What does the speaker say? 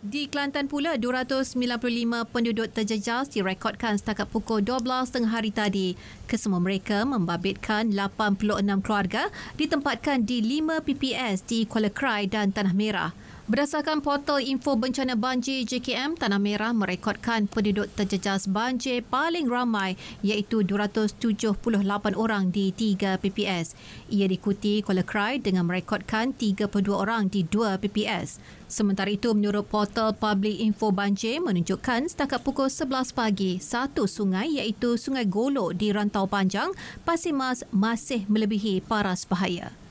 Di Kelantan pula, 295 penduduk terjejas direkodkan setakat pukul 12 tengah hari tadi. Kesemua mereka membabitkan 86 keluarga ditempatkan di 5 PPS di Kuala Krai dan Tanah Merah. Berdasarkan portal info bencana banjir JKM, Tanah Merah merekodkan penduduk terjejas banjir paling ramai iaitu 278 orang di 3 PPS. Ia diikuti Kuala Krai dengan merekodkan 32 orang di 2 PPS. Sementara itu, menurut portal public info banjir menunjukkan setakat pukul 11 pagi, satu sungai iaitu Sungai Golok di Rantau Panjang, Pasir Mas masih melebihi paras bahaya.